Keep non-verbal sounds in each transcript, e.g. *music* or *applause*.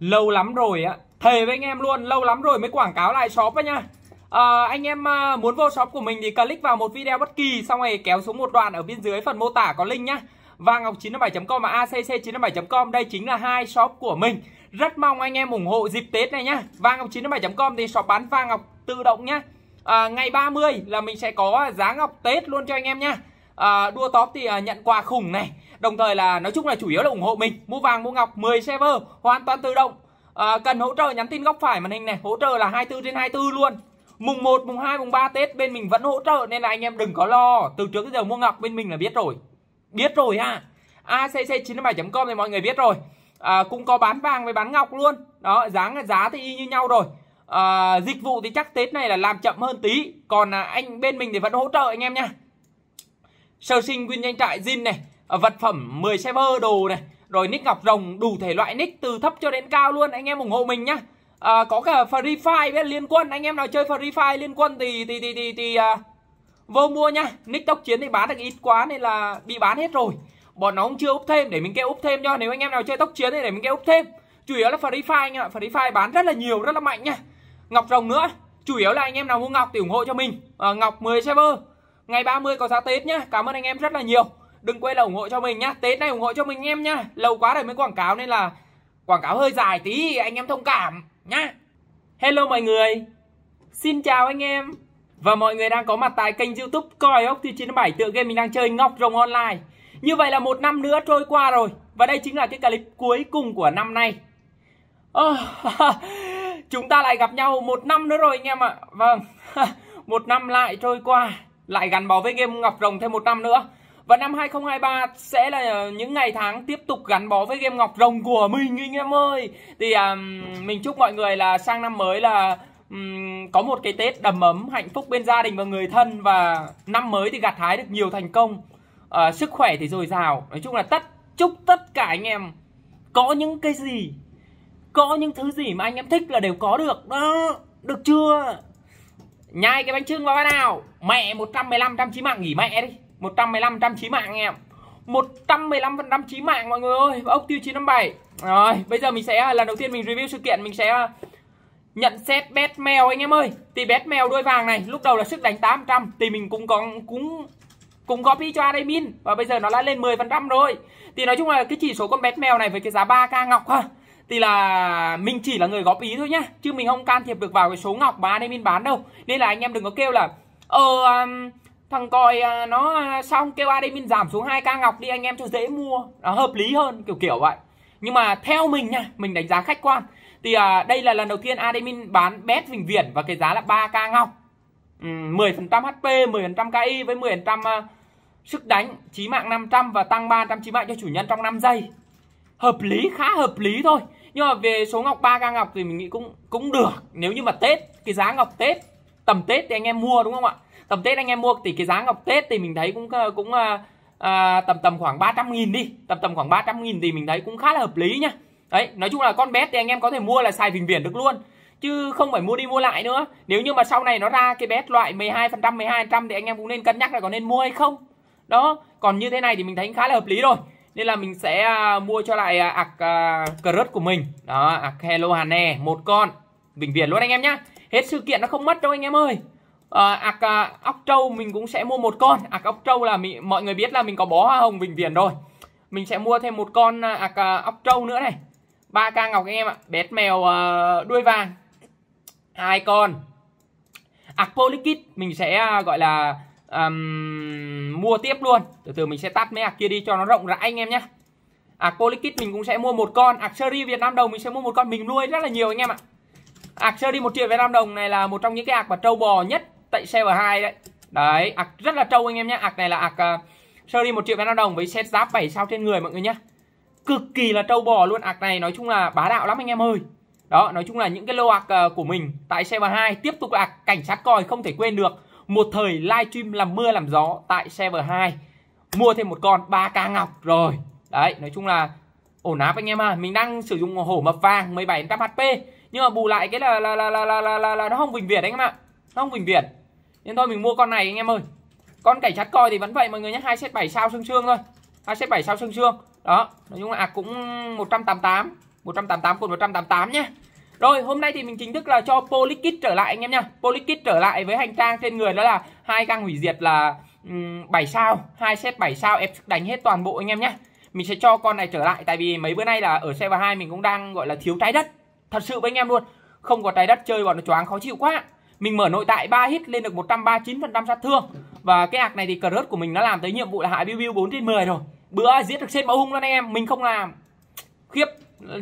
Lâu lắm rồi á Thề với anh em luôn Lâu lắm rồi mới quảng cáo lại shop á nha à, Anh em ờ, muốn vô shop của mình thì click vào một video bất kỳ Xong rồi kéo xuống một đoạn ở bên dưới phần mô tả có link nhá Vàng ngọc 97 com và acc97.com đây chính là hai shop của mình rất mong anh em ủng hộ dịp Tết này nhá vàng ngọc 97.com thì shop bán vàng ngọc tự động nhá à, ngày 30 là mình sẽ có giá ngọc Tết luôn cho anh em nhá à, đua top thì nhận quà khủng này Đồng thời là nói chung là chủ yếu là ủng hộ mình Mua vàng mua ngọc 10 server hoàn toàn tự động à, Cần hỗ trợ nhắn tin góc phải màn hình này Hỗ trợ là 24 trên 24 luôn Mùng 1, mùng 2, mùng 3 Tết bên mình vẫn hỗ trợ Nên là anh em đừng có lo Từ trước giờ mua ngọc bên mình là biết rồi Biết rồi ha ACC97.com thì mọi người biết rồi à, Cũng có bán vàng với bán ngọc luôn Đó giá, giá thì y như nhau rồi à, Dịch vụ thì chắc Tết này là làm chậm hơn tí Còn à, anh bên mình thì vẫn hỗ trợ anh em nha Sơ sinh Nguyên Nhanh Trại Zin này Ờ, vật phẩm 10 xe đồ này rồi nick ngọc rồng đủ thể loại nick từ thấp cho đến cao luôn anh em ủng hộ mình nhá à, có cả free fire với liên quân anh em nào chơi free fire liên quân thì thì thì thì, thì à, vô mua nhá nick tốc chiến thì bán được ít quá nên là bị bán hết rồi bọn nó cũng chưa úp thêm để mình kêu úp thêm nhá nếu anh em nào chơi tốc chiến thì để mình kêu úp thêm chủ yếu là free fire anh ạ free fire bán rất là nhiều rất là mạnh nhá ngọc rồng nữa chủ yếu là anh em nào mua ngọc thì ủng hộ cho mình à, ngọc 10 server ngày 30 có giá tết nhá cảm ơn anh em rất là nhiều đừng quên là ủng hộ cho mình nhá tết này ủng hộ cho mình em nhá lâu quá rồi mới quảng cáo nên là quảng cáo hơi dài tí anh em thông cảm nhá hello mọi người xin chào anh em và mọi người đang có mặt tại kênh youtube coi ốc thì 97 tựa game mình đang chơi ngọc rồng online như vậy là một năm nữa trôi qua rồi và đây chính là cái clip cuối cùng của năm nay oh, *laughs* chúng ta lại gặp nhau một năm nữa rồi anh em ạ vâng *laughs* một năm lại trôi qua lại gắn bó với game ngọc rồng thêm một năm nữa và năm 2023 sẽ là ờ, những ngày tháng tiếp tục gắn bó với game ngọc rồng của mình anh em ơi Thì à, mình chúc mọi người là sang năm mới là um, có một cái Tết đầm ấm, hạnh phúc bên gia đình và người thân Và năm mới thì gặt hái được nhiều thành công à, Sức khỏe thì dồi dào Nói chung là tất chúc tất cả anh em có những cái gì Có những thứ gì mà anh em thích là đều có được Đó, được chưa Nhai cái bánh trưng vào cái nào Mẹ 115 trăm chí mạng nghỉ mẹ đi 115 trăm chí mạng anh em 115% chí mạng mọi người ơi ốc tiêu 957 rồi bây giờ mình sẽ lần đầu tiên mình review sự kiện mình sẽ ờ, nhận xét bet mèo anh em ơi thì bet mèo đuôi vàng này lúc đầu là sức đánh 800 thì mình cũng có cũng cũng có phí cho admin và bây giờ nó đã lên 10% rồi thì nói chung là cái chỉ số con bet mèo này với cái giá 3k ngọc ha thì là mình chỉ là người góp ý thôi nhá chứ mình không can thiệp được vào cái số ngọc mà admin bán đâu nên là anh em đừng có kêu là ờ um, thằng còi à, nó xong à, kêu admin giảm xuống 2k ngọc đi anh em cho dễ mua nó hợp lý hơn kiểu kiểu vậy nhưng mà theo mình nha mình đánh giá khách quan thì à, đây là lần đầu tiên admin bán bet Vĩnh Viễn và cái giá là 3k ngọc ừ, mười phần trăm HP mười phần trăm KI với mười phần trăm à, sức đánh chí mạng 500 và tăng 300 chí mạng cho chủ nhân trong 5 giây hợp lý khá hợp lý thôi nhưng mà về số ngọc 3k ngọc thì mình nghĩ cũng cũng được nếu như mà Tết cái giá ngọc Tết tầm Tết thì anh em mua đúng không ạ tầm tết anh em mua thì cái giá ngọc tết thì mình thấy cũng cũng à, tầm tầm khoảng 300 nghìn đi tầm tầm khoảng 300 nghìn thì mình thấy cũng khá là hợp lý nhá đấy nói chung là con bé thì anh em có thể mua là xài bình viễn được luôn chứ không phải mua đi mua lại nữa nếu như mà sau này nó ra cái bé loại 12 phần trăm 12 trăm thì anh em cũng nên cân nhắc là có nên mua hay không đó còn như thế này thì mình thấy khá là hợp lý rồi nên là mình sẽ à, mua cho lại à, ạc à, rớt của mình đó ạc hello hàn nè một con bình viễn luôn anh em nhá hết sự kiện nó không mất đâu anh em ơi à, ạc à, ốc trâu mình cũng sẽ mua một con ạc ốc trâu là mình, mọi người biết là mình có bó hoa hồng vĩnh viễn rồi mình sẽ mua thêm một con à, ạc à, ốc trâu nữa này ba k ngọc anh em ạ bét mèo à, đuôi vàng hai con ạc polykit mình sẽ à, gọi là um, mua tiếp luôn từ từ mình sẽ tắt mấy ạc kia đi cho nó rộng rãi anh em nhé ạc polykit mình cũng sẽ mua một con ạc seri việt nam đồng mình sẽ mua một con mình nuôi rất là nhiều anh em ạ ạc seri một triệu việt nam đồng này là một trong những cái ạc mà trâu bò nhất tại xe ở hai đấy đấy ạc rất là trâu anh em nhé ạc này là ạc uh, sơ đi một triệu vé đồng với set giá 7 sao trên người mọi người nhé cực kỳ là trâu bò luôn ạc này nói chung là bá đạo lắm anh em ơi đó nói chung là những cái lô ạc ờ, của mình tại xe và hai tiếp tục ạc cảnh sát coi không thể quên được một thời livestream làm mưa làm gió tại server 2 mua thêm một con 3k ngọc rồi đấy nói chung là ổn áp anh em à mình đang sử dụng hổ mập vàng 17 hp nhưng mà bù lại cái là là là là là là, là, nó không bình việt anh em ạ nó không bình việt nên thôi mình mua con này anh em ơi con cảnh chát coi thì vẫn vậy mọi người nhé hai set 7 sao xương xương thôi hai set 7 sao xương xương đó nói chung là ạc à, cũng 188 188 còn 188 nhé rồi hôm nay thì mình chính thức là cho Polikit trở lại anh em nha Polikit trở lại với hành trang trên người đó là hai găng hủy diệt là um, 7 sao hai set 7 sao em đánh hết toàn bộ anh em nhé mình sẽ cho con này trở lại tại vì mấy bữa nay là ở xe và hai mình cũng đang gọi là thiếu trái đất thật sự với anh em luôn không có trái đất chơi bọn nó choáng khó chịu quá mình mở nội tại 3 hit lên được 139% sát thương. Và cái hạc này thì cờ rớt của mình nó làm tới nhiệm vụ là hại Biu Biu 4 trên 10 rồi. Bữa giết được trên mẫu hung luôn anh em, mình không làm. Khiếp,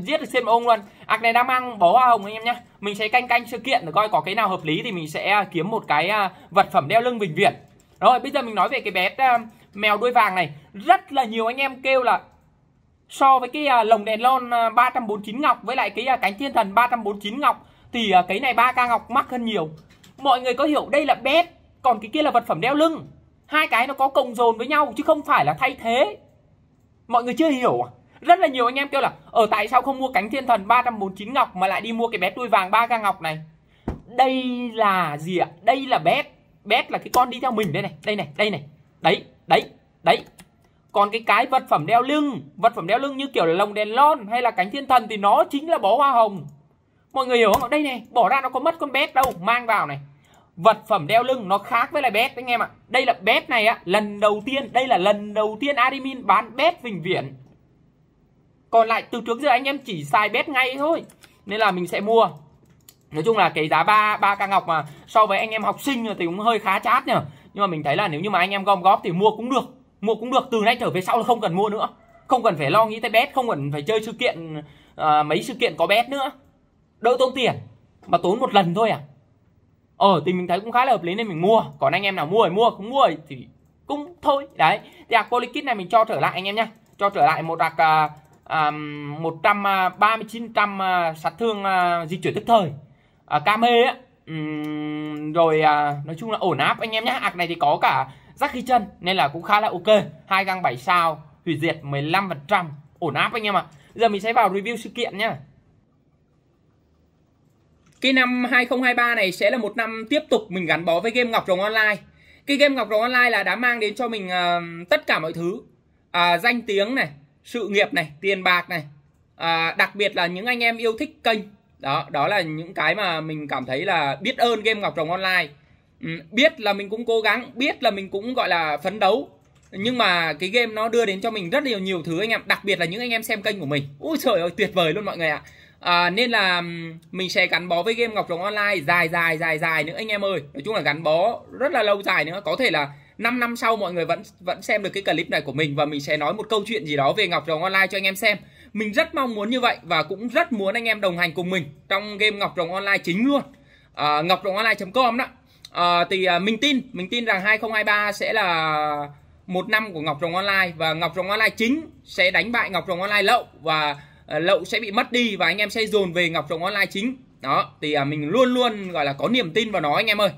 giết được trên mẫu hung luôn. Hạc này đang mang bó hoa hồng anh em nhá. Mình sẽ canh canh sự kiện để coi có cái nào hợp lý thì mình sẽ à, kiếm một cái à, vật phẩm đeo lưng bình viễn. Rồi bây giờ mình nói về cái bé à, mèo đuôi vàng này, rất là nhiều anh em kêu là so với cái lồng đèn lon 349 ngọc với lại cái cánh thiên thần 349 ngọc thì à, cái này 3k ngọc mắc hơn nhiều mọi người có hiểu đây là bed còn cái kia là vật phẩm đeo lưng hai cái nó có cộng dồn với nhau chứ không phải là thay thế mọi người chưa hiểu à rất là nhiều anh em kêu là ở ờ, tại sao không mua cánh thiên thần 349 ngọc mà lại đi mua cái bé đuôi vàng 3k ngọc này đây là gì ạ đây là bé bé là cái con đi theo mình đây này đây này đây này đấy đấy đấy còn cái cái vật phẩm đeo lưng vật phẩm đeo lưng như kiểu là lồng đèn lon hay là cánh thiên thần thì nó chính là bó hoa hồng Mọi người hiểu không? Đây này, bỏ ra nó có mất con bét đâu, mang vào này. Vật phẩm đeo lưng nó khác với lại bét anh em ạ. Đây là bét này á, lần đầu tiên, đây là lần đầu tiên admin bán bét vĩnh viễn. Còn lại từ trước giờ anh em chỉ xài bét ngay thôi. Nên là mình sẽ mua. Nói chung là cái giá 3 ba ca ngọc mà so với anh em học sinh thì cũng hơi khá chát nhỉ. Nhưng mà mình thấy là nếu như mà anh em gom góp thì mua cũng được. Mua cũng được, từ nay trở về sau là không cần mua nữa. Không cần phải lo nghĩ tới bet, không cần phải chơi sự kiện à, mấy sự kiện có bet nữa đỡ tốn tiền mà tốn một lần thôi à ờ thì mình thấy cũng khá là hợp lý nên mình mua còn anh em nào mua thì mua không mua thì cũng thôi đấy thì hạc polykit này mình cho trở lại anh em nhé cho trở lại một hạc à, à, 139 trăm à, sát thương à, di chuyển tức thời à, kame á uhm, rồi à, nói chung là ổn áp anh em nhé hạc này thì có cả rắc khi chân nên là cũng khá là ok hai găng 7 sao hủy diệt 15 phần trăm ổn áp anh em ạ à. giờ mình sẽ vào review sự kiện nhá cái năm 2023 này sẽ là một năm tiếp tục mình gắn bó với game Ngọc Rồng Online. Cái game Ngọc Rồng Online là đã mang đến cho mình uh, tất cả mọi thứ. Uh, danh tiếng này, sự nghiệp này, tiền bạc này. Uh, đặc biệt là những anh em yêu thích kênh. Đó, đó là những cái mà mình cảm thấy là biết ơn game Ngọc Rồng Online. Um, biết là mình cũng cố gắng, biết là mình cũng gọi là phấn đấu. Nhưng mà cái game nó đưa đến cho mình rất nhiều nhiều thứ anh em, đặc biệt là những anh em xem kênh của mình. Ui trời ơi tuyệt vời luôn mọi người ạ. À à, nên là mình sẽ gắn bó với game ngọc rồng online dài dài dài dài nữa anh em ơi nói chung là gắn bó rất là lâu dài nữa có thể là 5 năm sau mọi người vẫn vẫn xem được cái clip này của mình và mình sẽ nói một câu chuyện gì đó về Ngọc Rồng Online cho anh em xem. Mình rất mong muốn như vậy và cũng rất muốn anh em đồng hành cùng mình trong game Ngọc Rồng Online chính luôn. À, Ngọc Rồng Online.com đó. À, thì à, mình tin, mình tin rằng 2023 sẽ là một năm của Ngọc Rồng Online và Ngọc Rồng Online chính sẽ đánh bại Ngọc Rồng Online lậu và Ờ, lậu sẽ bị mất đi và anh em sẽ dồn về ngọc rồng online chính đó thì à, mình luôn luôn gọi là có niềm tin vào nó anh em ơi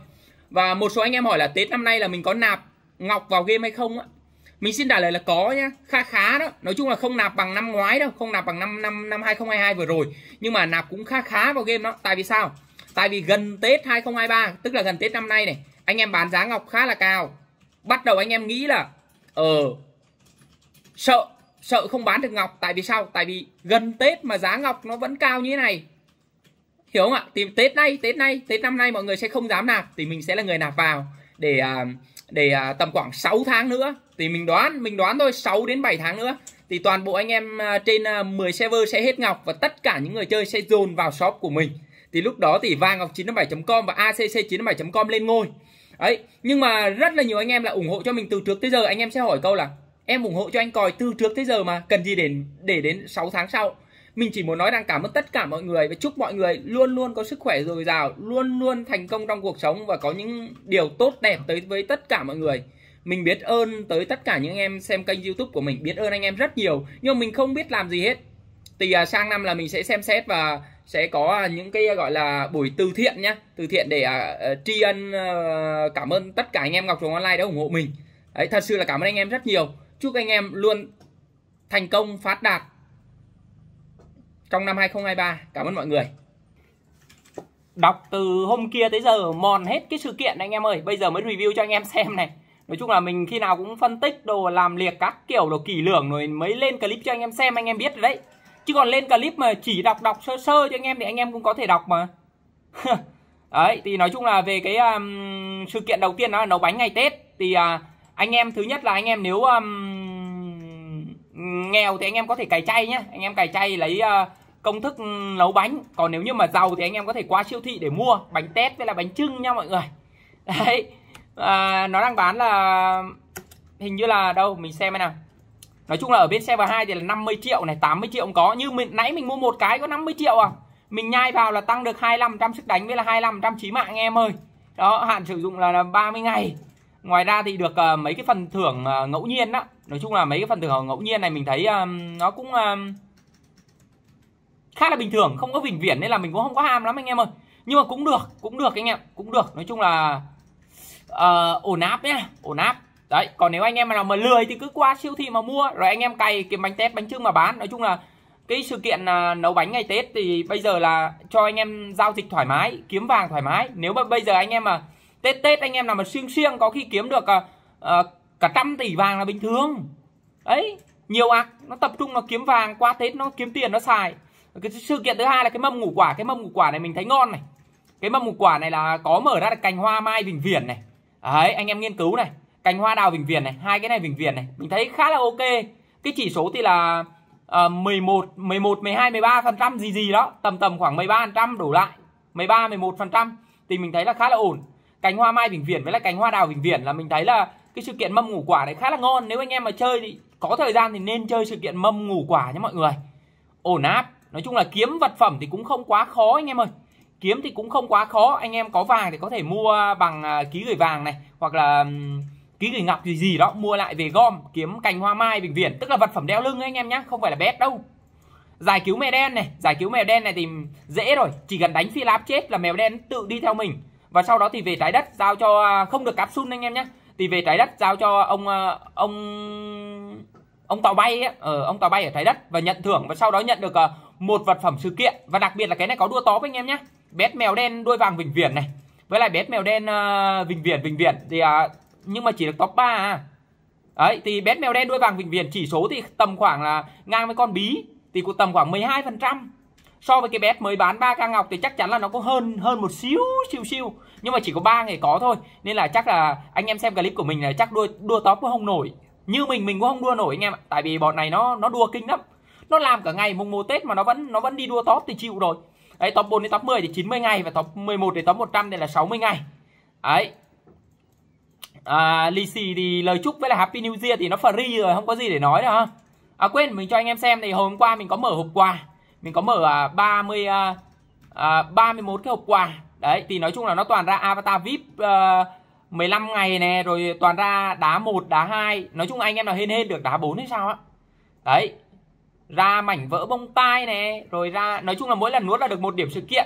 và một số anh em hỏi là tết năm nay là mình có nạp ngọc vào game hay không á mình xin trả lời là có nhá khá khá đó nói chung là không nạp bằng năm ngoái đâu không nạp bằng năm năm năm 2022 vừa rồi nhưng mà nạp cũng khá khá vào game đó tại vì sao tại vì gần tết 2023 tức là gần tết năm nay này anh em bán giá ngọc khá là cao bắt đầu anh em nghĩ là ờ sợ sợ không bán được ngọc tại vì sao tại vì gần tết mà giá ngọc nó vẫn cao như thế này hiểu không ạ thì tết nay tết nay tết năm nay mọi người sẽ không dám nạp thì mình sẽ là người nạp vào để à, để à, tầm khoảng 6 tháng nữa thì mình đoán mình đoán thôi 6 đến 7 tháng nữa thì toàn bộ anh em à, trên 10 server sẽ hết ngọc và tất cả những người chơi sẽ dồn vào shop của mình thì lúc đó thì vàng ngọc 957.com và acc 957.com lên ngôi ấy nhưng mà rất là nhiều anh em là ủng hộ cho mình từ trước tới giờ anh em sẽ hỏi câu là Em ủng hộ cho anh còi từ trước tới giờ mà, cần gì để để đến 6 tháng sau. Mình chỉ muốn nói rằng cảm ơn tất cả mọi người và chúc mọi người luôn luôn có sức khỏe dồi dào, luôn luôn thành công trong cuộc sống và có những điều tốt đẹp tới với tất cả mọi người. Mình biết ơn tới tất cả những em xem kênh YouTube của mình, biết ơn anh em rất nhiều, nhưng mình không biết làm gì hết. Thì à, sang năm là mình sẽ xem xét và sẽ có à, những cái gọi là buổi từ thiện nhá, từ thiện để uh, tri ân uh, cảm ơn tất cả anh em Ngọc Trường Online đã ủng hộ mình. Đấy, thật sự là cảm ơn anh em rất nhiều. Chúc anh em luôn thành công phát đạt trong năm 2023. Cảm ơn mọi người. Đọc từ hôm kia tới giờ mòn hết cái sự kiện anh em ơi. Bây giờ mới review cho anh em xem này. Nói chung là mình khi nào cũng phân tích đồ làm liệt các kiểu đồ kỳ lưỡng rồi mới lên clip cho anh em xem anh em biết rồi đấy. Chứ còn lên clip mà chỉ đọc đọc sơ sơ cho anh em thì anh em cũng có thể đọc mà. *laughs* đấy thì nói chung là về cái um, sự kiện đầu tiên đó là nấu bánh ngày Tết thì uh, anh em thứ nhất là anh em nếu um, nghèo thì anh em có thể cày chay nhé anh em cày chay lấy uh, công thức ừ, nấu bánh còn nếu như mà giàu thì anh em có thể qua siêu thị để mua bánh tét với là bánh trưng nha mọi người *laughs* đấy à, nó đang bán là hình như là đâu mình xem nào nói chung là ở bên xe và hai thì là 50 triệu này 80 triệu cũng có như mình nãy mình mua một cái có 50 triệu à mình nhai vào là tăng được 25 trăm sức đánh với là 25 trăm chí mạng anh em ơi đó hạn sử dụng là, là 30 ngày ngoài ra thì được uh, mấy cái phần thưởng uh, ngẫu nhiên đó nói chung là mấy cái phần thưởng ngẫu nhiên này mình thấy um, nó cũng um, khá là bình thường không có vĩnh viễn nên là mình cũng không có ham lắm anh em ơi nhưng mà cũng được cũng được anh em cũng được nói chung là uh, ổn áp nhá ổn áp đấy còn nếu anh em nào mà lười thì cứ qua siêu thị mà mua rồi anh em cày kiếm bánh tét bánh trưng mà bán nói chung là cái sự kiện à, nấu bánh ngày Tết thì bây giờ là cho anh em giao dịch thoải mái, kiếm vàng thoải mái. Nếu mà bây giờ anh em mà Tết Tết anh em nào mà siêng siêng có khi kiếm được uh, cả trăm tỷ vàng là bình thường đấy nhiều ạc nó tập trung nó kiếm vàng qua Tết nó kiếm tiền nó xài cái sự kiện thứ hai là cái mâm ngũ quả cái mâm ngũ quả này mình thấy ngon này cái mâm ngũ quả này là có mở ra được cành hoa mai vĩnh viễn này đấy anh em nghiên cứu này cành hoa đào vĩnh viễn này hai cái này vĩnh viễn này mình thấy khá là ok cái chỉ số thì là uh, 11 11 12 13 phần trăm gì gì đó tầm tầm khoảng 13 phần trăm đổ lại 13 11 phần trăm thì mình thấy là khá là ổn cánh hoa mai bình viễn với lại cánh hoa đào bình viễn là mình thấy là cái sự kiện mâm ngủ quả này khá là ngon nếu anh em mà chơi thì có thời gian thì nên chơi sự kiện mâm ngủ quả nhé mọi người ổn áp nói chung là kiếm vật phẩm thì cũng không quá khó anh em ơi kiếm thì cũng không quá khó anh em có vàng thì có thể mua bằng à, ký gửi vàng này hoặc là ký gửi ngọc gì gì đó mua lại về gom kiếm cành hoa mai bình viễn tức là vật phẩm đeo lưng ấy anh em nhé không phải là bét đâu giải cứu mèo đen này giải cứu mèo đen này thì dễ rồi chỉ cần đánh phi láp chết là mèo đen tự đi theo mình và sau đó thì về trái đất giao cho à, không được cáp capsule anh em nhé thì về trái đất giao cho ông à, ông ông tàu bay ấy, ở ờ, ông tàu bay ở trái đất và nhận thưởng và sau đó nhận được à, một vật phẩm sự kiện và đặc biệt là cái này có đua tóp anh em nhé bé mèo đen đuôi vàng vĩnh viễn này với lại bé mèo đen uh, vĩnh viễn vĩnh viễn thì nhưng mà chỉ được top 3 à. Đấy thì bé mèo đen đuôi vàng vĩnh viễn chỉ số thì tầm khoảng là ngang với con bí thì cũng tầm khoảng 12% so với cái bé mới bán 3 k ngọc thì chắc chắn là nó có hơn hơn một xíu siêu siêu nhưng mà chỉ có ba ngày có thôi nên là chắc là anh em xem clip của mình là chắc đua đua top cũng không nổi như mình mình cũng không đua nổi anh em tại vì bọn này nó nó đua kinh lắm nó làm cả ngày mùng mùa tết mà nó vẫn nó vẫn đi đua top thì chịu rồi đấy top 4 đến top 10 thì 90 ngày và top 11 đến top 100 thì là 60 ngày đấy à, lì xì thì lời chúc với là happy new year thì nó free rồi không có gì để nói nữa ha à quên mình cho anh em xem thì hôm qua mình có mở hộp quà mình có mở 30 à, 31 à, à, cái hộp quà đấy thì nói chung là nó toàn ra avatar vip à, ờ, 15 ngày nè rồi toàn ra đá 1 đá 2 nói chung anh em nào hên hên được đá 4 hay sao á đấy ra mảnh vỡ bông tai nè rồi ra nói chung là mỗi lần nuốt là được một điểm sự kiện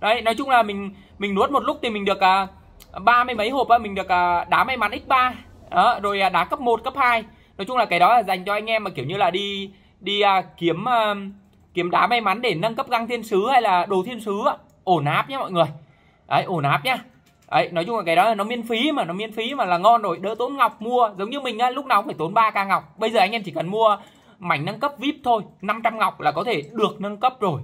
đấy nói chung là mình mình nuốt một lúc thì mình được à, ba à, mươi mấy hộp á mình được à, đá may mắn x3 đó, rồi à, đá cấp 1 cấp 2 nói chung là cái đó là dành cho anh em mà kiểu như là đi đi à, kiếm à, kiếm đá may mắn để nâng cấp găng thiên sứ hay là đồ thiên sứ ổn áp nhé mọi người đấy ổn áp nhá đấy nói chung là cái đó là nó miễn phí mà nó miễn phí mà là ngon rồi đỡ tốn ngọc mua giống như mình á lúc nào cũng phải tốn 3 k ngọc bây giờ anh em chỉ cần mua mảnh nâng cấp vip thôi 500 ngọc là có thể được nâng cấp rồi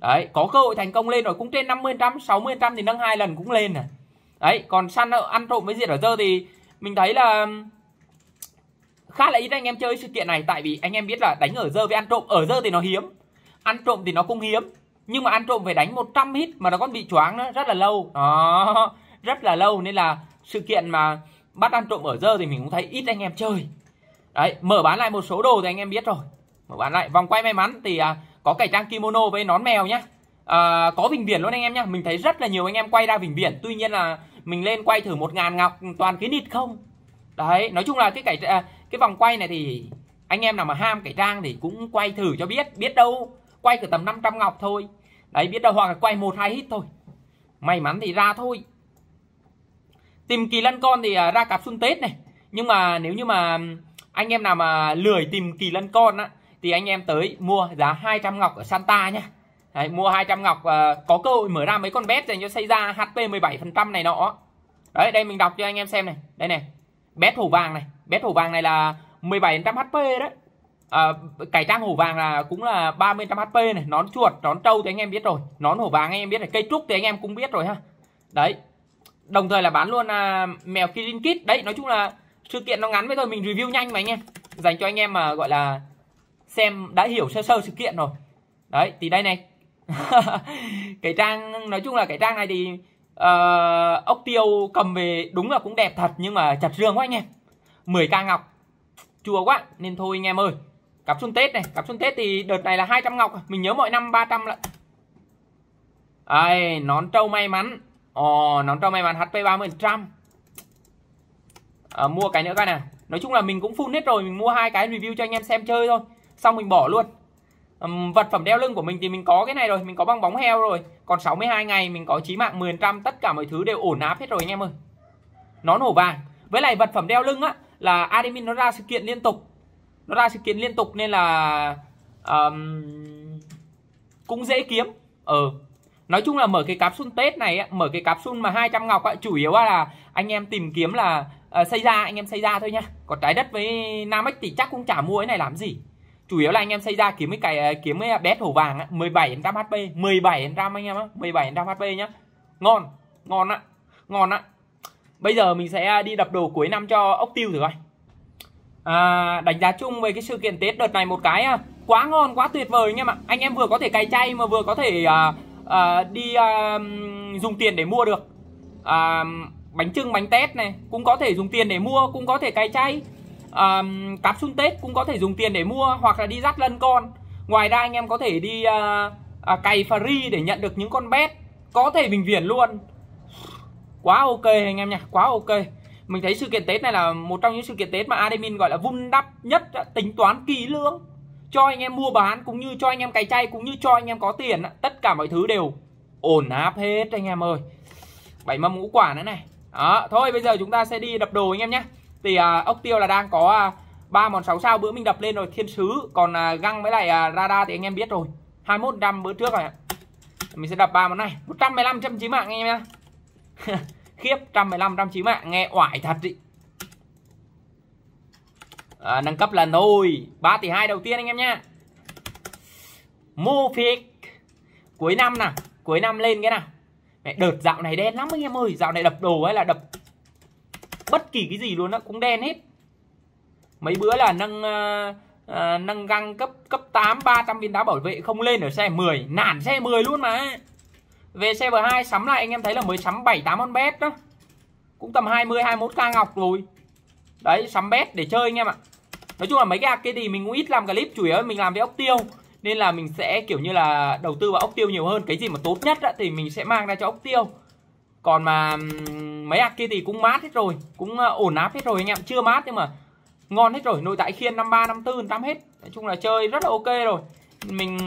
đấy có cơ hội thành công lên rồi cũng trên 50 trăm 60 trăm thì nâng hai lần cũng lên này đấy còn săn ờ, ăn trộm với diệt ở dơ thì mình thấy là khá là ít anh em chơi sự kiện này tại vì anh em biết là đánh ở dơ với ăn trộm ở dơ thì nó hiếm ăn trộm thì nó cũng hiếm nhưng mà ăn trộm phải đánh 100 hit mà nó còn bị choáng nữa rất là lâu đó *laughs* rất là lâu nên là sự kiện mà bắt ăn trộm ở dơ thì mình cũng thấy ít anh em chơi đấy mở bán lại một số đồ thì anh em biết rồi mở bán lại vòng quay may mắn thì à, có cải trang kimono với nón mèo nhá à, có bình biển luôn anh em nhá mình thấy rất là nhiều anh em quay ra bình biển tuy nhiên là mình lên quay thử một ngàn ngọc toàn cái nịt không đấy nói chung là cái cải à, cái vòng quay này thì anh em nào mà ham cải trang thì cũng quay thử cho biết biết đâu quay cỡ tầm 500 ngọc thôi đấy biết đâu hoặc là quay một hai hít thôi may mắn thì ra thôi tìm kỳ lân con thì à, ra cặp xuân tết này nhưng mà nếu như mà anh em nào mà lười tìm kỳ lân con á thì anh em tới mua giá 200 ngọc ở Santa nhá Đấy, mua 200 ngọc à, có cơ hội mở ra mấy con bet dành cho xây ra HP 17% này nọ. Đấy, đây mình đọc cho anh em xem này. Đây này, bet hổ vàng này bet hổ vàng này là 1700 HP đấy à, cải trang hổ vàng là cũng là 30 trăm HP này nón chuột nón trâu thì anh em biết rồi nón hổ vàng anh em biết rồi cây trúc thì anh em cũng biết rồi ha đấy đồng thời là bán luôn à, mèo Kirin Kit đấy nói chung là sự kiện nó ngắn với thôi mình review nhanh mà anh em dành cho anh em mà gọi là xem đã hiểu sơ sơ sự kiện rồi đấy thì đây này *laughs* cải trang nói chung là cải trang này thì uh, ốc tiêu cầm về đúng là cũng đẹp thật nhưng mà chặt rương quá anh em 10k ngọc chùa quá nên thôi anh em ơi cặp xuân tết này cặp xuân tết thì đợt này là 200 ngọc mình nhớ mọi năm 300 lận ai nón trâu may mắn ồ oh, nón trâu may mắn hp 30 trăm à, mua cái nữa cái nào nói chung là mình cũng full hết rồi mình mua hai cái review cho anh em xem chơi thôi xong mình bỏ luôn um, vật phẩm đeo lưng của mình thì mình có cái này rồi mình có băng bóng heo rồi còn 62 ngày mình có chí mạng 10% tất cả mọi thứ đều ổn áp hết rồi anh em ơi nó nổ vàng với lại vật phẩm đeo lưng á là admin nó ra sự kiện liên tục nó ra sự kiện liên tục nên là um, cũng dễ kiếm ờ ừ. nói chung là mở cái cáp xuân tết này á, mở cái cáp xuân mà 200 ngọc á, chủ yếu là anh em tìm kiếm là uh, xây ra anh em xây ra thôi nha còn trái đất với nam namax thì chắc cũng chả mua cái này làm gì chủ yếu là anh em xây ra kiếm cái cày ờ, kiếm cái đét hổ vàng á, 17 100 HP, 17 100 anh em á, 17 100 HP nhá. Ngon, ngon ạ ngon ạ Bây giờ mình sẽ ờ, đi đập đồ cuối năm cho ốc tiêu thử coi. À, đánh giá chung về cái sự kiện Tết đợt này một cái quá ngon, quá tuyệt vời anh em ạ. Anh em vừa có thể cày chay mà vừa có thể à, à, đi à, dùng tiền để mua được. À, bánh trưng bánh tét này cũng có thể dùng tiền để mua cũng có thể cày chay um, cáp sun tết cũng có thể dùng tiền để mua hoặc là đi dắt lân con ngoài ra anh em có thể đi uh, uh, cày free để nhận được những con bet có thể bình viễn luôn quá ok anh em nhỉ quá ok mình thấy sự kiện tết này là một trong những sự kiện tết mà admin gọi là vun đắp nhất tính toán kỹ lưỡng cho anh em mua bán cũng như cho anh em cày chay cũng như cho anh em có tiền tất cả mọi thứ đều ổn áp hết anh em ơi bảy mâm ngũ quả nữa này đó thôi bây giờ chúng ta sẽ đi đập đồ anh em nhé thì à, ốc tiêu là đang có à, ba à, món 6 sao bữa mình đập lên rồi thiên sứ còn à, găng với lại à, radar thì anh em biết rồi 21 trăm bữa trước rồi ạ mình sẽ đập ba món này 115 trăm chí mạng anh em nha *laughs* khiếp 115 trăm chí mạng nghe oải thật ý à, nâng cấp lần thôi 3 tỷ 2 đầu tiên anh em nhá Mofix cuối năm nào cuối năm lên cái nào mẹ đợt dạo này đen lắm anh em ơi dạo này đập đồ hay là đập bất kỳ cái gì luôn á cũng đen hết mấy bữa là nâng à, à nâng găng cấp cấp 8 300 viên đá bảo vệ không lên ở xe 10 nản xe 10 luôn mà về xe V2 sắm lại anh em thấy là mới sắm 7 8 con bet đó cũng tầm 20 21k ngọc rồi đấy sắm bet để chơi anh em ạ nói chung là mấy cái hạt kia thì mình cũng ít làm clip chủ yếu mình làm với ốc tiêu nên là mình sẽ kiểu như là đầu tư vào ốc tiêu nhiều hơn cái gì mà tốt nhất á, thì mình sẽ mang ra cho ốc tiêu còn mà mấy hạt kia thì cũng mát hết rồi cũng ờ, ổn áp hết rồi anh em chưa mát nhưng mà ngon hết rồi nội tại khiên 53 54 tám hết nói chung là chơi rất là ok rồi mình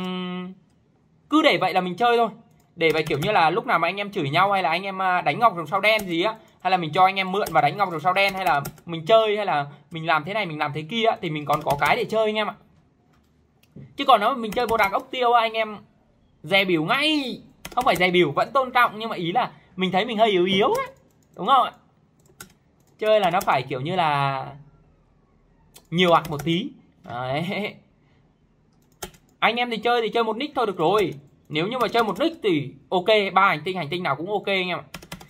cứ để vậy là mình chơi thôi để vậy kiểu như là lúc nào mà anh em chửi nhau hay là anh em ờ, đánh ngọc rồng sao đen gì á hay là mình cho anh em mượn và đánh ngọc rồng sao đen hay là mình chơi hay là mình làm thế này mình làm thế kia thì mình còn có cái để chơi anh em ạ chứ còn nếu mình chơi bộ đạc ốc tiêu anh em dè biểu ngay không phải dè biểu vẫn tôn trọng nhưng mà ý là mình thấy mình hơi yếu yếu á, đúng không ạ chơi là nó phải kiểu như là nhiều ạc một tí Đấy. anh em thì chơi thì chơi một nick thôi được rồi nếu như mà chơi một nick thì ok ba hành tinh hành tinh nào cũng ok anh em ạ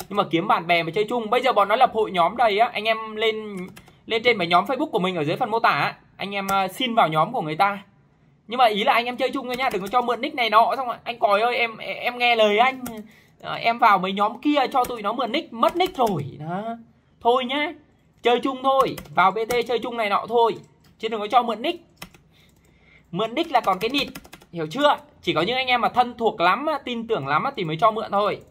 nhưng mà kiếm bạn bè mà chơi chung bây giờ bọn nó lập hội nhóm đây á anh em lên lên trên mấy nhóm facebook của mình ở dưới phần mô tả á. anh em à, xin vào nhóm của người ta nhưng mà ý là anh em chơi chung thôi nhá đừng có cho mượn nick này nọ xong rồi anh còi ơi em em nghe lời anh à, em vào mấy nhóm kia cho tụi nó mượn nick mất nick rồi đó thôi nhá chơi chung thôi vào bt chơi chung này nọ thôi chứ đừng có cho mượn nick mượn nick là còn cái nịt hiểu chưa chỉ có những anh em mà thân thuộc lắm tin tưởng lắm thì mới cho mượn thôi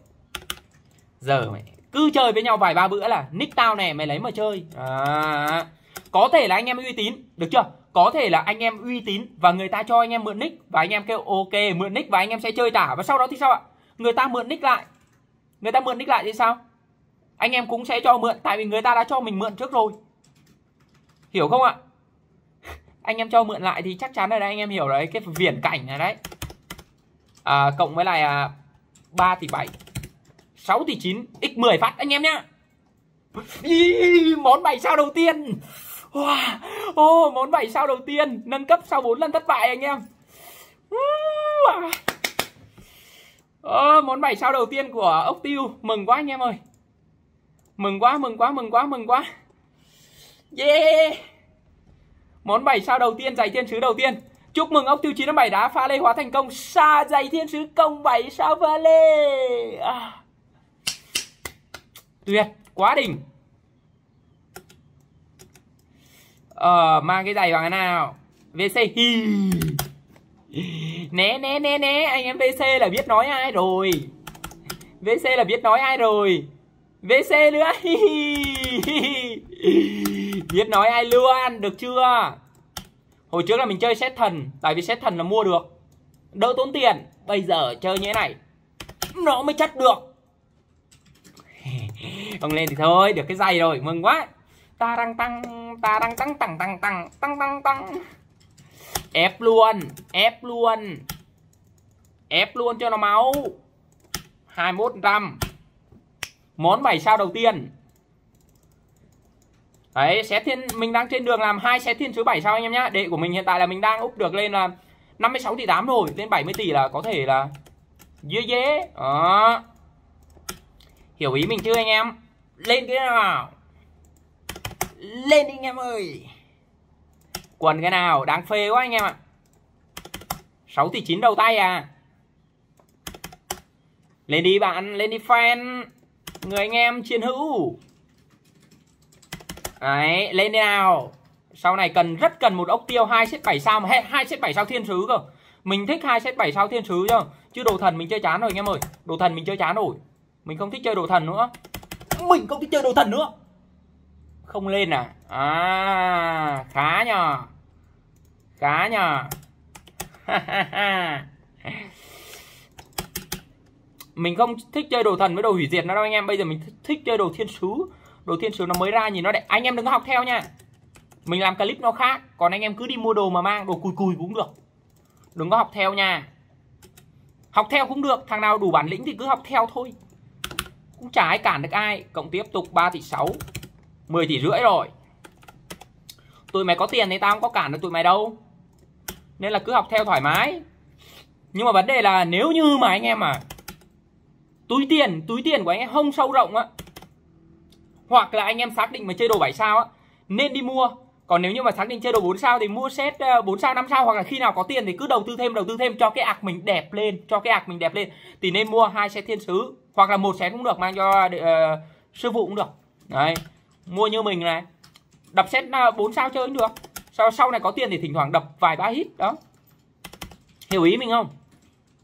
giờ mày cứ chơi với nhau vài ba bữa là nick tao này mày lấy mà chơi à, có thể là anh em uy tín được chưa có thể là anh em uy tín và người ta cho anh em mượn nick và anh em kêu ok mượn nick và anh em sẽ chơi tả và sau đó thì sao ạ người ta mượn nick lại người ta mượn nick lại thì sao anh em cũng sẽ cho mượn tại vì người ta đã cho mình mượn trước rồi hiểu không ạ *laughs* anh em cho mượn lại thì chắc chắn ở đây anh em hiểu đấy cái viễn cảnh này đấy à, cộng với lại à, 3 tỷ 7 6 tỷ 9 x 10 phát anh em nhá *laughs* Ý, món 7 sao đầu tiên wow. oh, món 7 sao đầu tiên nâng cấp sau 4 lần thất bại anh em wow. Ơ, món 7 sao đầu tiên của ốc tiêu. Mừng quá anh em ơi. Mừng quá, mừng quá, mừng quá, mừng quá. Yeah! Món 7 sao đầu tiên, giày thiên sứ đầu tiên. Chúc mừng ốc tiêu 957 đá pha lê hóa thành công. xa giày thiên sứ công 7 sao pha lê. À. Tuyệt, quá đỉnh. Ờ, mang cái giày bằng thế nào? VC. Hi né né né né anh em vc là biết nói ai rồi vc là biết nói ai rồi vc nữa *laughs* biết nói ai luôn được chưa hồi trước là mình chơi xét thần tại vì xét thần là mua được đỡ tốn tiền bây giờ chơi như thế này nó mới chất được không *laughs* lên thì thôi được cái giày rồi mừng quá ta đang tăng ta đang tăng tăng tăng tăng tăng tăng tăng Ép luôn Ép luôn Ép luôn cho nó máu 21% Món 7 sao đầu tiên Đấy, xé thiên mình đang trên đường làm hai xé thiên thứ 7 sao anh em nhá. Đệ của mình hiện tại là mình đang úp được lên là 56 tỷ 8 rồi, lên 70 tỷ là có thể là dễ dễ. Đó. Hiểu ý mình chưa anh em? Lên cái nào. Lên đi anh em ơi. Quần cái nào đáng phê quá anh em ạ 6 tỷ 9 đầu tay à Lên đi bạn Lên đi fan Người anh em chiến hữu Đấy lên đi nào Sau này cần rất cần một ốc tiêu 2 set 7 sao mà hết 2 set 7 sao thiên sứ cơ Mình thích 2 set 7 sao thiên sứ chứ Chứ đồ thần mình chơi chán rồi anh em ơi Đồ thần mình chơi chán rồi Mình không thích chơi đồ thần nữa Mình không thích chơi đồ thần nữa không lên à à khá nhờ khá nhờ *laughs* mình không thích chơi đồ thần với đồ hủy diệt nó đâu anh em bây giờ mình thích chơi đồ thiên sứ đồ thiên sứ nó mới ra nhìn nó đẹp anh em đừng có học theo nha mình làm clip nó khác còn anh em cứ đi mua đồ mà mang đồ cùi cùi cũng được đừng có học theo nha học theo cũng được thằng nào đủ bản lĩnh thì cứ học theo thôi cũng chả ai cản được ai cộng tiếp tục 3 tỷ 6 10 tỷ rưỡi rồi Tụi mày có tiền thì tao không có cản được tụi mày đâu Nên là cứ học theo thoải mái Nhưng mà vấn đề là nếu như mà anh em mà Túi tiền, túi tiền của anh em không sâu rộng á Hoặc là anh em xác định mà chơi đồ 7 sao á Nên đi mua còn nếu như mà xác định chơi đồ 4 sao thì mua set 4 ờ, sao 5 sao hoặc là khi nào có tiền thì cứ đầu tư thêm đầu tư thêm cho cái ạc mình đẹp lên, cho cái ạc mình đẹp lên thì nên mua hai set thiên sứ hoặc là một set cũng được mang cho uh, sư phụ cũng được. Đấy mua như mình này đập set 4 à, sao chơi cũng được sau sau này có tiền thì thỉnh thoảng đập vài ba hit đó hiểu ý mình không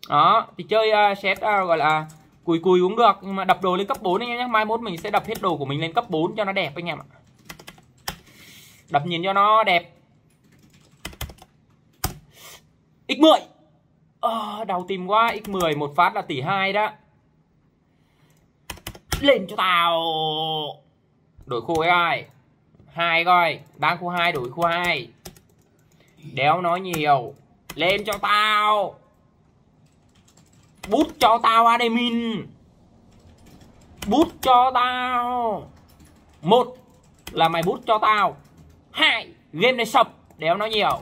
đó thì chơi uh, set uh, gọi là cùi cùi cũng được nhưng mà đập đồ lên cấp 4 anh em nhé mai mốt mình sẽ đập hết đồ của mình lên cấp 4 cho nó đẹp anh em ạ đập nhìn cho nó đẹp x10 ờ, đau tim quá x10 một phát là tỷ 2 đó lên cho tao đổi khu với ai hai coi đang khu 2 đổi khu 2 đéo nói nhiều lên cho tao bút cho tao admin bút cho tao một là mày bút cho tao hai game này sập đéo nói nhiều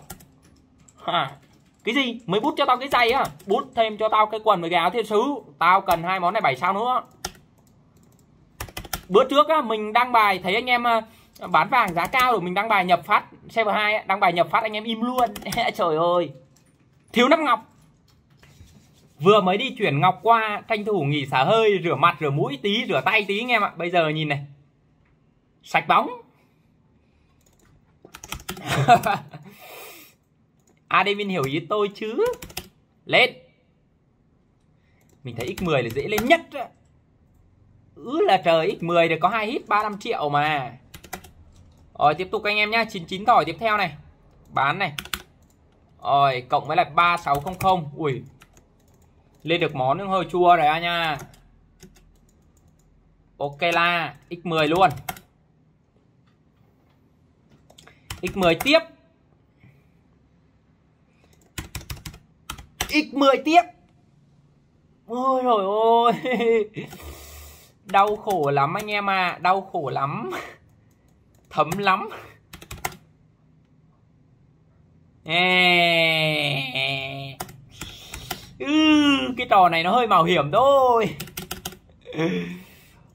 à, cái gì mới bút cho tao cái giày á bút thêm cho tao cái quần với cái áo thiên sứ tao cần hai món này bảy sao nữa bữa trước á, mình đăng bài thấy anh em ờ, bán vàng giá cao rồi mình đăng bài nhập phát server hai đăng bài nhập phát anh em im luôn *laughs* trời ơi thiếu nắp ngọc vừa mới đi chuyển ngọc qua tranh thủ nghỉ xả hơi rửa mặt rửa mũi tí rửa tay tí anh em ạ bây giờ nhìn này sạch bóng *laughs* admin hiểu ý tôi chứ lên mình thấy x10 là dễ lên nhất đó ứ là trời x10 được có hai hit 35 triệu mà rồi tiếp tục anh em nhá 99 tỏi tiếp theo này bán này rồi cộng với lại 3600 ui lên được món hơi chua rồi anh nha ok là x10 luôn x10 tiếp x10 tiếp ôi rồi ôi *laughs* Đau khổ lắm anh em à Đau khổ lắm *laughs* Thấm lắm à. ừ, Cái trò này nó hơi mạo hiểm thôi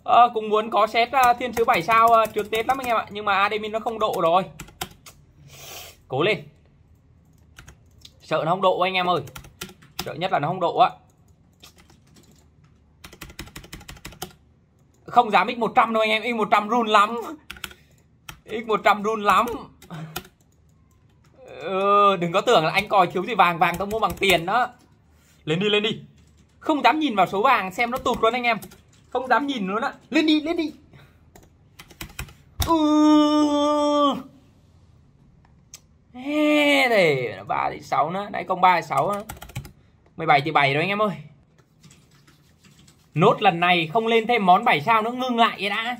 à, *laughs* Cũng muốn có xét ờ, thiên sứ 7 sao ờ, trước Tết lắm anh em ạ Nhưng mà admin nó không độ rồi Cố lên Sợ nó không độ anh em ơi Sợ nhất là nó không độ á không dám x100 đâu anh em x100 run lắm x100 run lắm ừ, đừng có tưởng là anh còi thiếu gì vàng vàng tao mua bằng tiền đó lên đi lên đi không dám nhìn vào số vàng xem nó tụt luôn anh em không dám nhìn luôn á lên đi lên đi ừ. thế thì ba thì sáu nữa đấy công ba thì sáu nữa mười bảy thì bảy rồi anh em ơi Nốt lần này không lên thêm món 7 sao nữa ngưng lại vậy đã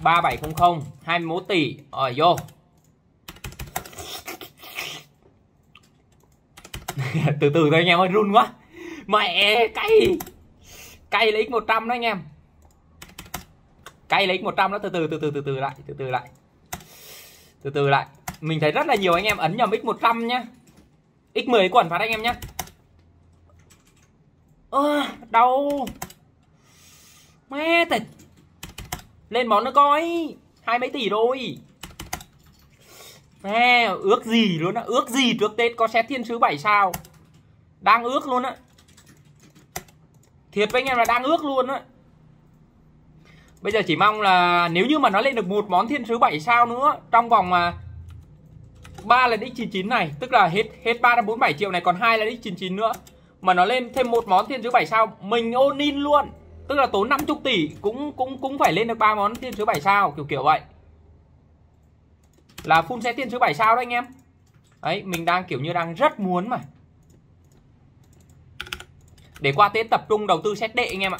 3700 21 tỷ Rồi vô *laughs* Từ từ thôi anh em ơi run quá Mẹ cay Cay lấy x100 đó anh em Cay lấy x100 đó từ từ từ từ từ từ lại Từ từ lại Từ từ lại Mình thấy rất là nhiều anh em ấn nhầm x100 nhá X10 quẩn phạt anh em nhá ơ à, đau mẹ thật lên món nó coi hai mấy tỷ thôi mẹ ước gì luôn á ước gì trước tết có xét thiên sứ 7 sao đang ước luôn á thiệt với anh em là đang ước luôn á bây giờ chỉ mong là nếu như mà nó lên được một món thiên sứ 7 sao nữa trong vòng mà ba lần đích 99 này tức là hết hết ba bốn bảy triệu này còn hai lần đích 99 nữa mà nó lên thêm một món thiên sứ 7 sao mình ôn in luôn tức là tốn 50 tỷ cũng cũng cũng phải lên được ba món thiên sứ 7 sao kiểu kiểu vậy là phun xe thiên sứ 7 sao đấy anh em ấy mình đang kiểu như đang rất muốn mà để qua tết tập trung đầu tư xét đệ anh em ạ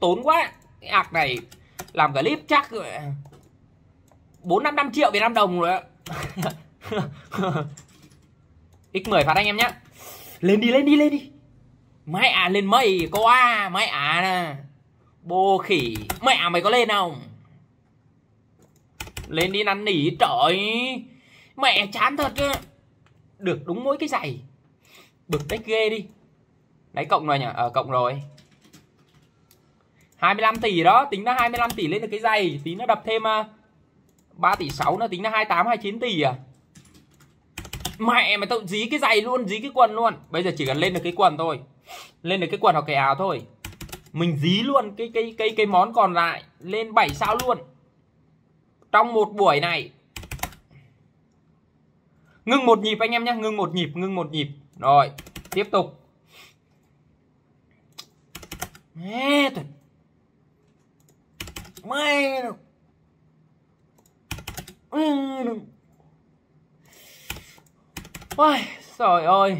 tốn quá cái ạc này làm clip chắc bốn năm năm triệu việt nam đồng rồi *laughs* x 10 phát anh em nhé lên đi lên đi lên đi mẹ à lên mây cô à Mãi à nè Bô khỉ Mẹ à mày có lên không Lên đi năn nỉ trời Mẹ chán thật chứ Được đúng mỗi cái giày Bực tách ghê đi Đấy cộng rồi nhỉ Ờ cộng rồi 25 tỷ đó Tính ra 25 tỷ lên được cái giày Tí nó đập thêm 3 ờ, tỷ 6 nó tính là 28 29 tỷ à Mẹ mày tự dí cái giày luôn Dí cái quần luôn Bây giờ chỉ cần lên được cái quần thôi lên được cái quần hoặc cái áo thôi mình dí luôn cái cái cái cái món còn lại lên 7 sao luôn trong một buổi này ngưng một nhịp anh em nhé ngưng một nhịp ngưng một nhịp rồi tiếp tục mẹ thật mẹ ôi trời ơi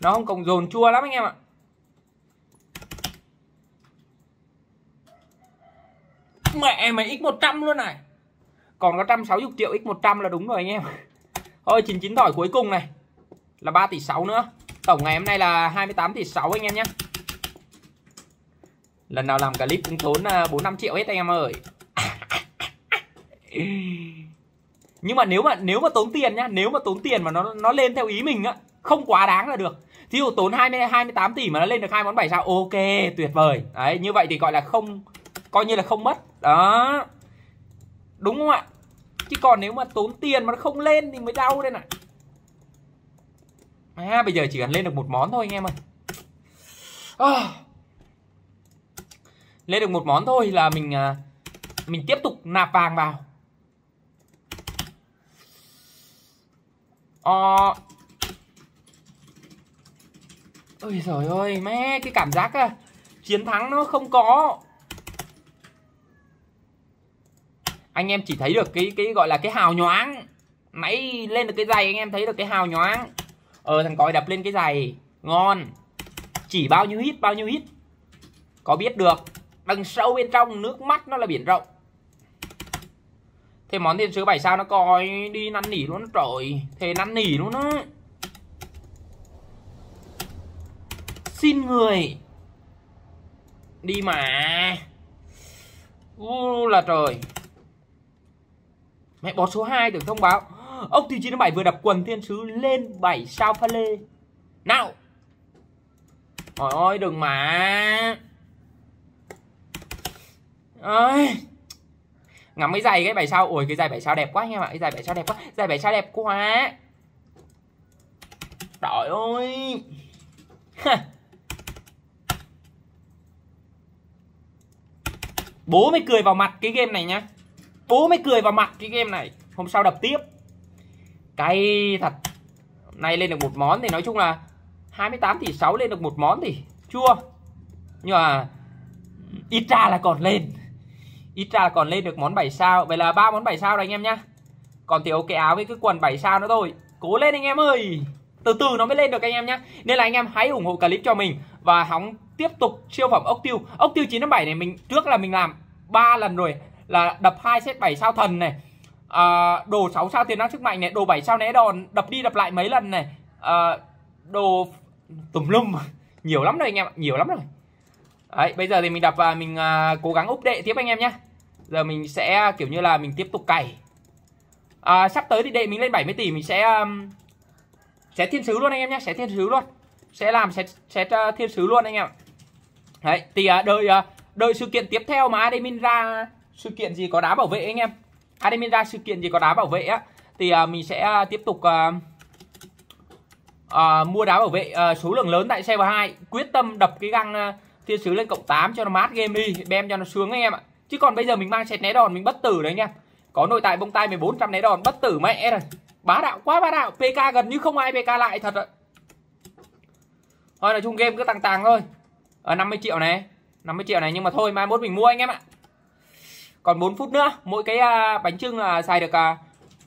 nó không cộng dồn chua lắm anh em ạ mẹ mày x100 luôn này còn có 160 triệu x100 là đúng rồi anh em thôi 99 tỏi cuối cùng này là 3 tỷ 6 nữa tổng ngày hôm nay là 28 tỷ 6 anh em nhé lần nào làm clip cũng tốn 4 à, 5 triệu hết anh em ơi nhưng mà nếu mà nếu mà tốn tiền nhá nếu mà tốn tiền mà nó nó lên theo ý mình á không quá đáng là được thí dụ tốn 20 28 tỷ mà nó lên được hai món 7 sao ok tuyệt vời đấy như vậy thì gọi là không coi như là không mất đó đúng không ạ chứ còn nếu mà tốn tiền mà nó không lên thì mới đau đây này à, bây giờ chỉ cần lên được một món thôi anh em ơi à. lên được một món thôi là mình à, mình tiếp tục nạp vàng vào à, ôi giời ơi mẹ cái cảm giác à, chiến thắng nó không có anh em chỉ thấy được cái cái gọi là cái hào nhoáng nãy lên được cái giày anh em thấy được cái hào nhoáng ờ thằng còi đập lên cái giày ngon chỉ bao nhiêu hít bao nhiêu hít có biết được đằng sâu bên trong nước mắt nó là biển rộng thế món thiên sứ 7 sao nó coi đi năn nỉ luôn trời thề năn nỉ luôn á xin người đi mà u là trời mẹ bó số 2 được thông báo ông thì 97 vừa đập quần thiên sứ lên 7 sao pha lê nào Trời ơi đừng mà ơi ngắm cái giày cái bảy sao ôi cái giày bảy sao đẹp quá anh em ạ cái giày bảy sao đẹp quá giày bảy sao đẹp quá trời ơi *laughs* Bố mới cười vào mặt cái game này nhá Bố mới cười vào mặt cái game này Hôm sau đập tiếp Cay thật Nay lên được một món thì nói chung là 28 tỷ 6 lên được một món thì chua Nhưng mà Ít ra là còn lên Ít ra là còn lên được món 7 sao Vậy là ba món 7 sao rồi anh em nhá Còn thiếu cái áo với cái quần 7 sao nữa thôi Cố lên anh em ơi từ từ nó mới lên được anh em nhé nên là anh em hãy ủng hộ clip cho mình và hóng tiếp tục siêu phẩm ốc tiêu ốc tiêu 957 này mình trước là mình làm ba lần rồi là đập hai set 7 sao thần này à, đồ 6 sao tiền năng sức mạnh này đồ 7 sao né đòn đập đi đập lại mấy lần này à, đồ tùm lum *laughs* nhiều lắm rồi anh em nhiều lắm rồi Đấy, bây giờ thì mình đập và mình à, cố gắng úp đệ tiếp anh em nhé giờ mình sẽ kiểu như là mình tiếp tục cày à, sắp tới thì đệ mình lên 70 tỷ mình sẽ um, sẽ thiên sứ luôn anh em nhé sẽ thiên sứ luôn sẽ làm sẽ xé ờ, thiên sứ luôn anh em đấy thì ờ, đợi ờ, đợi sự kiện tiếp theo mà admin ra sự kiện gì có đá bảo vệ anh em admin ra sự kiện gì có đá bảo vệ á thì mình sẽ tiếp tục à, mua đá bảo vệ à, số lượng lớn tại xe và hai, quyết tâm đập cái găng à, thiên sứ lên cộng 8 cho nó mát game đi bem cho nó sướng anh em ạ chứ còn bây giờ mình mang xét né đòn mình bất tử đấy anh em có nội tại bông tay 1400 né đòn bất tử mẹ rồi bá đạo quá bá đạo PK gần như không ai PK lại thật ạ thôi là chung game cứ tăng tàng thôi ở ờ, 50 triệu này 50 triệu này nhưng mà thôi mai mốt mình mua anh em ạ còn 4 phút nữa mỗi cái uh, bánh trưng là xài được à,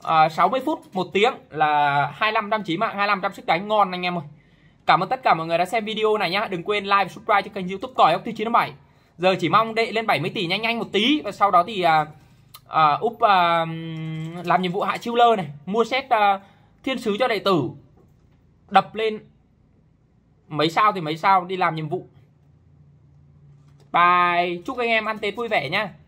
à, uh, 60 phút một tiếng là 25 trăm chí mạng 25 trăm sức đánh ngon anh em ơi cảm ơn tất cả mọi người đã xem video này nhá đừng quên like và subscribe cho kênh youtube còi ốc thứ 97 giờ chỉ mong đệ lên 70 tỷ nhanh nhanh một tí và sau đó thì uh, à, úp à, làm nhiệm vụ hạ chiêu lơ này mua xét à, ờ, thiên sứ cho đệ tử đập lên mấy sao thì mấy sao đi làm nhiệm vụ bài chúc anh em ăn tết vui vẻ nhá